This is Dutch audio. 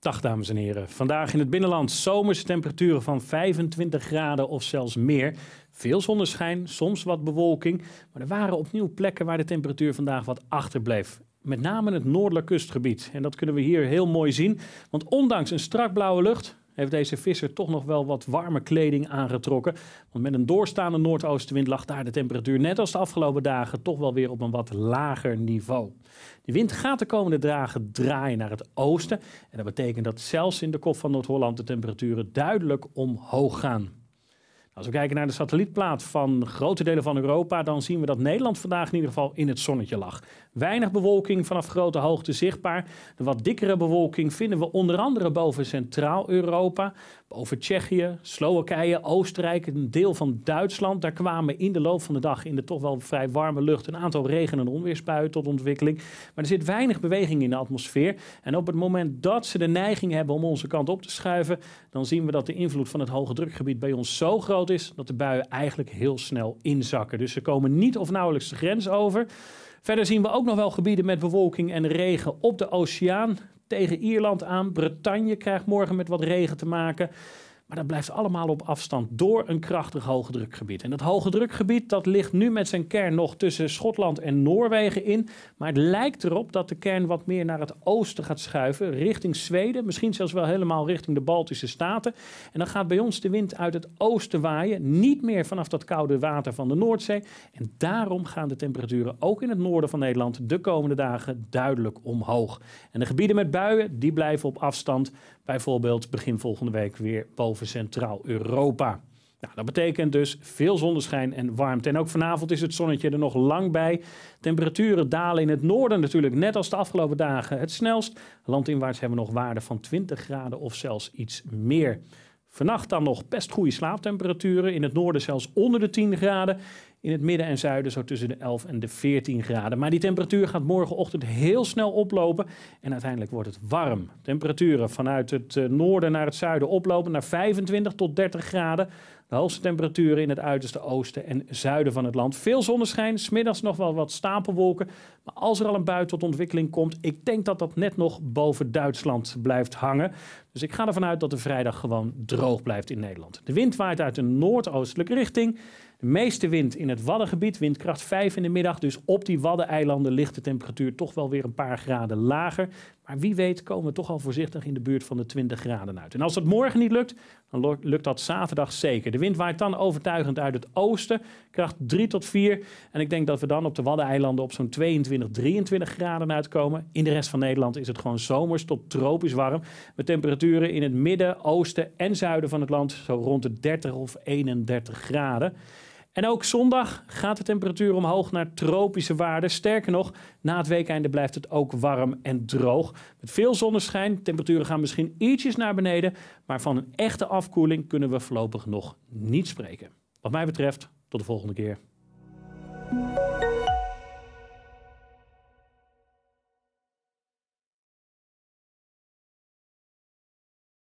Dag dames en heren. Vandaag in het binnenland zomerse temperaturen van 25 graden of zelfs meer. Veel zonneschijn, soms wat bewolking. Maar er waren opnieuw plekken waar de temperatuur vandaag wat achterbleef. Met name het noordelijk kustgebied. En dat kunnen we hier heel mooi zien. Want ondanks een strak blauwe lucht heeft deze visser toch nog wel wat warme kleding aangetrokken. Want met een doorstaande noordoostenwind lag daar de temperatuur net als de afgelopen dagen toch wel weer op een wat lager niveau. De wind gaat de komende dagen draaien naar het oosten. En dat betekent dat zelfs in de kop van Noord-Holland de temperaturen duidelijk omhoog gaan. Als we kijken naar de satellietplaat van grote delen van Europa, dan zien we dat Nederland vandaag in ieder geval in het zonnetje lag. Weinig bewolking vanaf grote hoogte zichtbaar. De wat dikkere bewolking vinden we onder andere boven Centraal-Europa, boven Tsjechië, Slowakije, Oostenrijk, een deel van Duitsland. Daar kwamen in de loop van de dag in de toch wel vrij warme lucht een aantal regen- en onweersbuien tot ontwikkeling. Maar er zit weinig beweging in de atmosfeer. En op het moment dat ze de neiging hebben om onze kant op te schuiven, dan zien we dat de invloed van het hoge drukgebied bij ons zo groot is dat de buien eigenlijk heel snel inzakken. Dus ze komen niet of nauwelijks de grens over. Verder zien we ook nog wel gebieden met bewolking en regen op de oceaan. Tegen Ierland aan. Bretagne krijgt morgen met wat regen te maken. Maar dat blijft allemaal op afstand door een krachtig hoge drukgebied. En dat hoge drukgebied dat ligt nu met zijn kern nog tussen Schotland en Noorwegen in. Maar het lijkt erop dat de kern wat meer naar het oosten gaat schuiven, richting Zweden. Misschien zelfs wel helemaal richting de Baltische Staten. En dan gaat bij ons de wind uit het oosten waaien. Niet meer vanaf dat koude water van de Noordzee. En daarom gaan de temperaturen ook in het noorden van Nederland de komende dagen duidelijk omhoog. En de gebieden met buien die blijven op afstand. Bijvoorbeeld begin volgende week weer boven Centraal-Europa. Nou, dat betekent dus veel zonneschijn en warmte. En ook vanavond is het zonnetje er nog lang bij. Temperaturen dalen in het noorden natuurlijk, net als de afgelopen dagen, het snelst. Landinwaarts hebben we nog waarden van 20 graden of zelfs iets meer. Vannacht dan nog best goede slaaptemperaturen. In het noorden zelfs onder de 10 graden. In het midden en zuiden zo tussen de 11 en de 14 graden. Maar die temperatuur gaat morgenochtend heel snel oplopen. En uiteindelijk wordt het warm. Temperaturen vanuit het eh, noorden naar het zuiden oplopen naar 25 tot 30 graden. De hoogste temperaturen in het uiterste oosten en zuiden van het land. Veel zonneschijn, smiddags nog wel wat stapelwolken. Maar als er al een bui tot ontwikkeling komt, ik denk dat dat net nog boven Duitsland blijft hangen. Dus ik ga ervan uit dat de vrijdag gewoon droog blijft in Nederland. De wind waait uit een noordoostelijke richting. De meeste wind in het Waddengebied, windkracht 5 in de middag. Dus op die Waddeneilanden ligt de temperatuur toch wel weer een paar graden lager. Maar wie weet komen we toch al voorzichtig in de buurt van de 20 graden uit. En als dat morgen niet lukt, dan lukt dat zaterdag zeker. De wind waait dan overtuigend uit het oosten, kracht 3 tot 4. En ik denk dat we dan op de Waddeneilanden op zo'n 22, 23 graden uitkomen. In de rest van Nederland is het gewoon zomers tot tropisch warm. Met temperaturen in het midden, oosten en zuiden van het land zo rond de 30 of 31 graden. En ook zondag gaat de temperatuur omhoog naar tropische waarden. Sterker nog, na het weekende blijft het ook warm en droog. Met veel zonneschijn, temperaturen gaan misschien ietsjes naar beneden. Maar van een echte afkoeling kunnen we voorlopig nog niet spreken. Wat mij betreft, tot de volgende keer.